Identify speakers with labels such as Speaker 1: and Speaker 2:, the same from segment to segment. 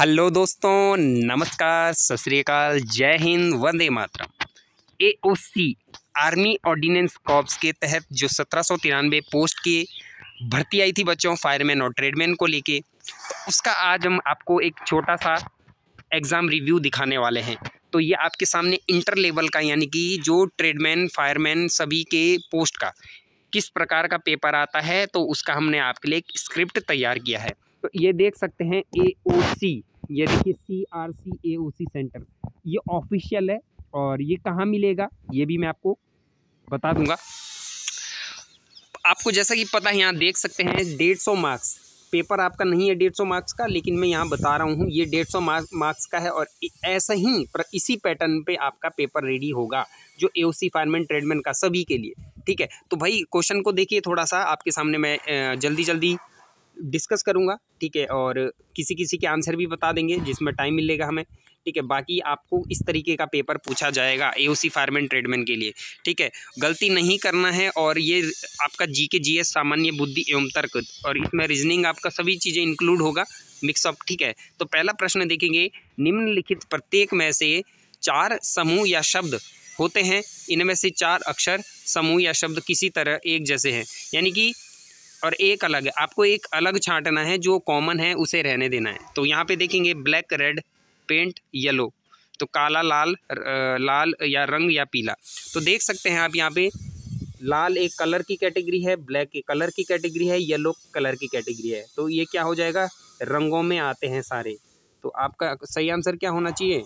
Speaker 1: hello दोस्तों नमस्कार सत श्रीकाल जय हिंद वंदे मातरम एओसी आर्मी ऑर्डिनेंस कॉप्स के तहत जो सत्रह सौ तिरानवे पोस्ट की भर्ती आई थी बच्चों फायरमैन और ट्रेडमैन को लेके तो उसका आज हम आपको एक छोटा सा एग्ज़ाम रिव्यू दिखाने वाले हैं तो ये आपके सामने इंटर लेवल का यानी कि जो ट्रेडमैन फायरमैन सभी के पोस्ट का किस प्रकार का पेपर आता है तो उसका हमने आपके लिए एक स्क्रिप्ट तैयार किया है ये देख सकते हैं ए ओ सी ये देखिए C R C A O C centre ये ऑफिशियल है और ये कहाँ मिलेगा ये भी मैं आपको बता दूंगा आपको जैसा कि पता है यहाँ देख सकते हैं डेढ़ सौ मार्क्स पेपर आपका नहीं है डेढ़ सौ मार्क्स का लेकिन मैं यहाँ बता रहा हूँ ये डेढ़ सौ मार्क्स का है और ऐसा ही इसी पैटर्न पे आपका पेपर रेडी होगा जो ए ओ सी फायरमैन ट्रेडमैन का सभी के लिए ठीक है तो भाई क्वेश्चन को देखिए थोड़ा सा आपके सामने मैं जल्दी जल्दी डिस्कस करूँगा ठीक है और किसी किसी के आंसर भी बता देंगे जिसमें टाइम मिलेगा हमें ठीक है बाकी आपको इस तरीके का पेपर पूछा जाएगा ए ओ सी फार्मन ट्रेडमैन के लिए ठीक है गलती नहीं करना है और ये आपका जी के जी एस सामान्य बुद्धि एवं तर्क और इसमें रीजनिंग आपका सभी चीज़ें इंक्लूड होगा मिक्सअप ठीक है तो पहला प्रश्न देखेंगे निम्नलिखित प्रत्येक में से चार समूह या शब्द होते हैं इनमें से चार अक्षर समूह या शब्द किसी तरह एक जैसे हैं यानी कि और एक अलग है आपको एक अलग छांटना है जो कॉमन है उसे रहने देना है तो यहाँ पे देखेंगे ब्लैक रेड पेंट येलो तो काला लाल लाल या रंग या पीला तो देख सकते हैं आप यहाँ पे लाल एक कलर की कैटेगरी है ब्लैक एक कलर की कैटेगरी है येलो कलर की कैटेगरी है तो ये क्या हो जाएगा रंगों में आते हैं सारे तो आपका सही आंसर क्या होना चाहिए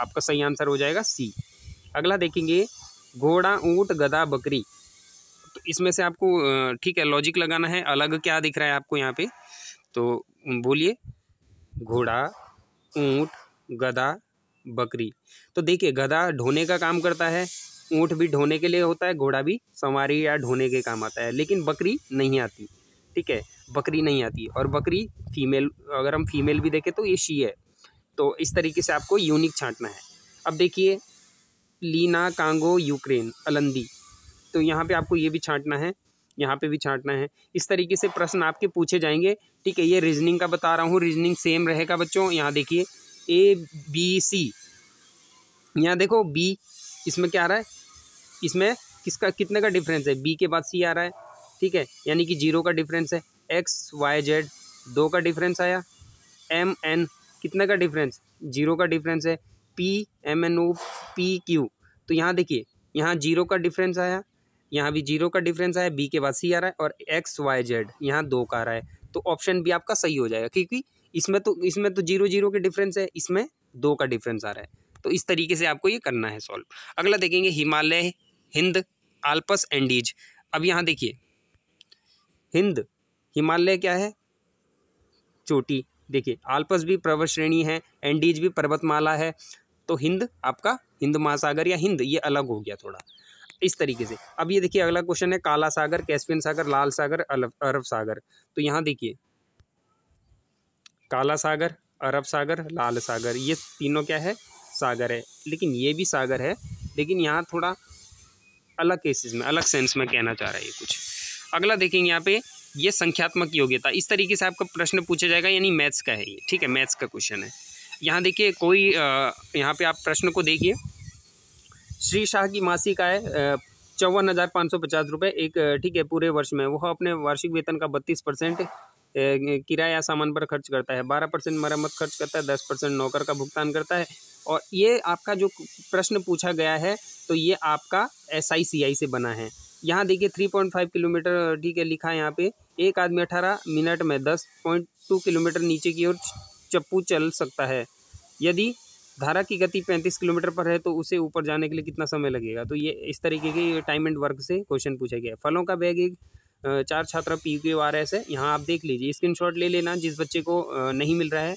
Speaker 1: आपका सही आंसर हो जाएगा सी अगला देखेंगे घोड़ा ऊँट गधा बकरी इसमें से आपको ठीक है लॉजिक लगाना है अलग क्या दिख रहा है आपको यहाँ पे तो बोलिए घोड़ा ऊँट गधा बकरी तो देखिए गधा ढोने का काम करता है ऊँट भी ढोने के लिए होता है घोड़ा भी संवारी या ढोने के काम आता है लेकिन बकरी नहीं आती ठीक है बकरी नहीं आती और बकरी फीमेल अगर हम फीमेल भी देखें तो ये शी है तो इस तरीके से आपको यूनिक छांटना है अब देखिए लीना कांगो यूक्रेन अलंदी तो यहाँ पे आपको ये भी छांटना है यहाँ पे भी छांटना है इस तरीके से प्रश्न आपके पूछे जाएंगे ठीक है ये रीजनिंग का बता रहा हूँ रीजनिंग सेम रहेगा बच्चों यहाँ देखिए ए बी सी यहाँ देखो बी इसमें क्या आ रहा है इसमें किसका कितने का डिफरेंस है बी के बाद सी आ रहा है ठीक है यानी कि जीरो का डिफरेंस है एक्स वाई जेड दो का डिफरेंस आया एम एन कितने का डिफरेंस जीरो का डिफरेंस है P M N O P Q तो यहाँ देखिए यहाँ जीरो का डिफरेंस आया यहाँ भी जीरो का डिफरेंस आया बी के बाद सी आ रहा है और एक्स वाई जेड यहाँ दो का आ रहा है तो ऑप्शन भी आपका सही हो जाएगा क्योंकि इसमें तो इसमें तो जीरो जीरो के डिफरेंस है इसमें दो का डिफरेंस आ रहा है तो इस तरीके से आपको ये करना है सॉल्व अगला देखेंगे हिमालय हिंद आल्पस एंडीज अब यहाँ देखिए हिंद हिमालय क्या है चोटी देखिए आल्पस भी पर्वत श्रेणी है एंडीज भी पर्वतमाला है तो हिंद आपका हिंद महासागर या हिंद ये अलग हो गया थोड़ा इस तरीके से अब ये देखिए अगला क्वेश्चन है काला सागर कैस्पियन सागर लाल सागर अरब सागर तो यहाँ देखिए काला सागर अरब सागर लाल सागर ये तीनों क्या है सागर है लेकिन ये भी सागर है लेकिन यहाँ थोड़ा अलग केसेस में अलग सेंस में कहना चाह रहा है ये कुछ अगला देखेंगे यहाँ पे ये संख्यात्मक योग्यता इस तरीके से आपका प्रश्न पूछा जाएगा यानी मैथ्स का है ये ठीक है मैथ्स का क्वेश्चन है यहाँ देखिए कोई यहाँ पे आप प्रश्न को देखिए श्री शाह की मासिक आय चौवन हज़ार पाँच सौ पचास रुपये एक ठीक है पूरे वर्ष में वह अपने वार्षिक वेतन का बत्तीस परसेंट किराया सामान पर खर्च करता है बारह परसेंट मरम्मत खर्च करता है दस परसेंट नौकर का भुगतान करता है और ये आपका जो प्रश्न पूछा गया है तो ये आपका एस आई सी आई से बना है यहाँ देखिए थ्री पॉइंट फाइव किलोमीटर ठीक है लिखा है यहाँ पे एक आदमी अठारह मिनट में दस पॉइंट टू किलोमीटर नीचे की ओर चप्पू चल सकता है यदि धारा की गति पैंतीस किलोमीटर पर है तो उसे ऊपर जाने के लिए कितना समय लगेगा तो ये इस तरीके के टाइम एंड वर्क से क्वेश्चन पूछा गया है फलों का बैग एक चार छात्रा पी यू आर एस है यहाँ आप देख लीजिए स्क्रीनशॉट ले लेना जिस बच्चे को नहीं मिल रहा है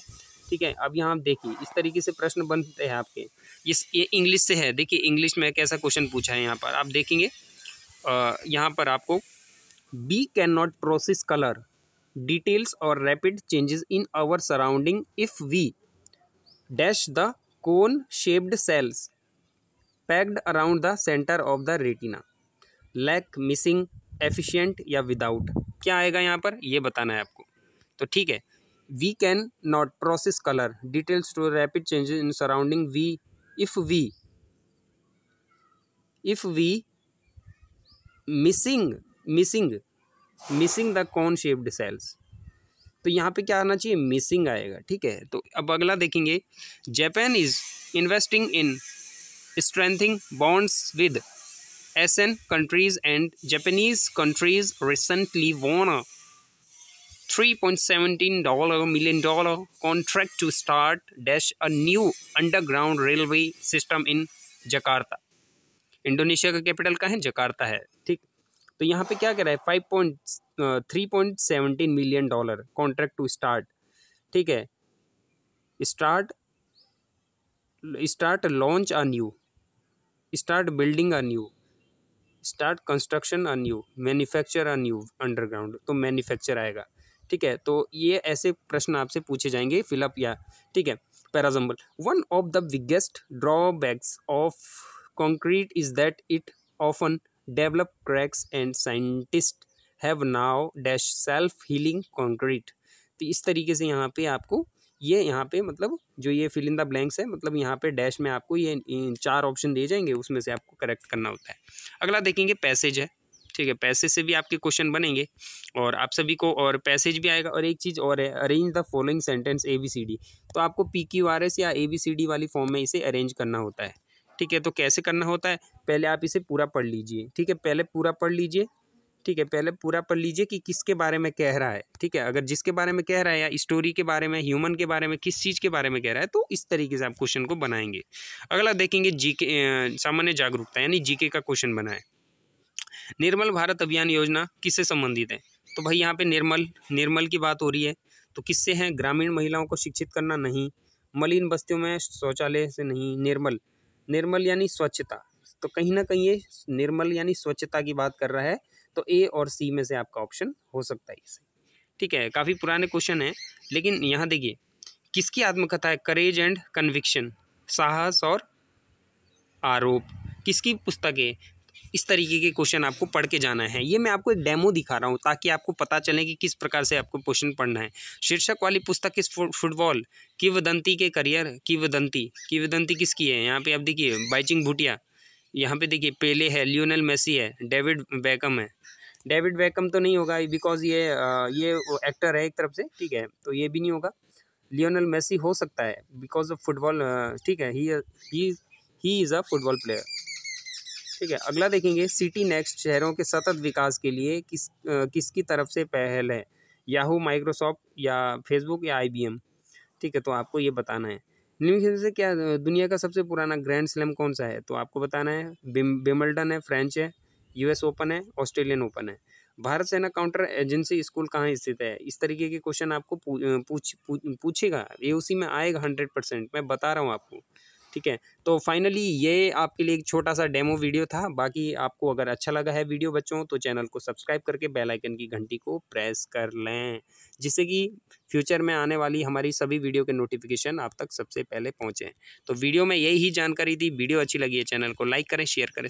Speaker 1: ठीक है अब यहाँ आप देखिए इस तरीके से प्रश्न बनते हैं आपके इस ये इंग्लिश से है देखिए इंग्लिश में कैसा क्वेश्चन पूछा है यहाँ पर आप देखेंगे यहाँ पर आपको be can not process colour details और rapid changes in our surrounding if we dash the cone shaped cells packed around the centre of the retina lack missing efficient या विदाउट क्या आएगा यहाँ पर ये बताना है आपको तो ठीक है we can not process colour details to rapid changes in surrounding we if we if we missing missing missing the cone shaped cells तो यहाँ पे क्या आना चाहिए मिसिंग आएगा ठीक है तो अब अगला देखेंगे Japan is investing in strengthening bonds with Asian countries and Japanese countries recently won point seventeen dollar million dollar contract to start dash a new underground railway system in Jakarta Indonesia का capital का है Jakarta है तो यहाँ पे क्या रहा है five point three point seventeen million dollar contract to start ठीक है start start launch a new start building a new start construction a new manufacture a new underground तो मैन्युफैक्चर आएगा ठीक है तो ये ऐसे प्रश्न आपसे पूछे जाएंगे फिलअप या ठीक है parajumble one of the biggest drawbacks of concrete is that it often develop cracks and scientist have now dash self healing concrete तो इस तरीके से यहाँ पे आपको ये यहाँ पे मतलब जो ये फिल इन द ब्लैंक्स है मतलब यहाँ पे डैश में आपको ये चार ऑप्शन दिए जाएंगे उसमें से आपको करेक्ट करना होता है अगला देखेंगे पैसेज है ठीक है पैसेज से भी आपके क्वेश्चन बनेंगे और आप सभी को और पैसेज भी आएगा और एक चीज़ और है arrange the following sentence A B C D तो आपको पी क्यू आर एस या ए बी सी डी वाली फॉर्म में इसे अरेंज करना होता है ठीक है तो कैसे करना होता है पहले आप इसे पूरा पढ़ लीजिए ठीक है पहले पूरा पढ़ लीजिए ठीक है पहले पूरा पढ़ लीजिए कि किसके बारे में कह रहा है ठीक है अगर जिसके बारे में कह रहा है या स्टोरी के बारे में ह्यूमन के बारे में किस चीज़ के बारे में कह रहा है तो इस तरीके से आप क्वेश्चन को बनाएंगे अगला देखेंगे जीके सामान्य जागरूकता यानी जीके का क्वेश्चन बनाए निर्मल भारत अभियान योजना किससे संबंधित है तो भाई यहाँ पे निर्मल निर्मल की बात हो रही है तो किससे हैं ग्रामीण महिलाओं को शिक्षित करना नहीं मलिन बस्तियों में शौचालय से नहीं निर्मल निर्मल यानी स्वच्छता तो कहीं ना कहीं ये निर्मल यानी स्वच्छता की बात कर रहा है तो ए और सी में से आपका ऑप्शन हो सकता है इसे ठीक है काफ़ी पुराने क्वेश्चन है लेकिन यहाँ देखिए किसकी आत्मकथा है करेज एंड कन्विक्शन साहस और आरोप किसकी पुस्तक है इस तरीके के क्वेश्चन आपको पढ़ के जाना है ये मैं आपको एक डेमो दिखा रहा हूँ ताकि आपको पता चले कि किस प्रकार से आपको क्वेश्चन पढ़ना है शीर्षक वाली पुस्तक इस फुटबॉल किवदंती के करियर किवदंती किवदंती किसकी है यहाँ पे आप देखिए बाइचिंग भुटिया यहाँ पे देखिए पेले है लियोनल मेसी है डेविड बैकम है डेविड बैकम तो नहीं होगा बिकॉज ये ये एक्टर है एक तरफ से ठीक है तो ये भी नहीं होगा लियोनल मेसी हो सकता है बिकॉज ऑफ फुटबॉल ठीक है he he is a football player ठीक है अगला देखेंगे सिटी नेक्स्ट शहरों के सतत विकास के लिए किस किसकी तरफ से पहल है याहू माइक्रोसॉफ्ट या फेसबुक या आईबीएम ठीक है तो आपको ये बताना है निम्नलिखित से क्या दुनिया का सबसे पुराना ग्रैंड स्लैम कौन सा है तो आपको बताना है बिमल्टन है फ्रेंच है यूएस ओपन है ऑस्ट्रेलियन ओपन है भारत सेना काउंटर एजेंसी स्कूल कहाँ स्थित है इस तरीके के क्वेश्चन आपको पूछ पूछेगा ये उसी में आएगा हंड्रेड परसेंट मैं बता रहा हूँ आपको ठीक है तो फाइनली ये आपके लिए एक छोटा सा डेमो वीडियो था बाकी आपको अगर अच्छा लगा है वीडियो बच्चों तो चैनल को सब्सक्राइब करके बेल आइकन की घंटी को प्रेस कर लें जिससे कि फ्यूचर में आने वाली हमारी सभी वीडियो के नोटिफिकेशन आप तक सबसे पहले पहुँचें तो वीडियो में यही जानकारी दी वीडियो अच्छी लगी है चैनल को लाइक करें शेयर करें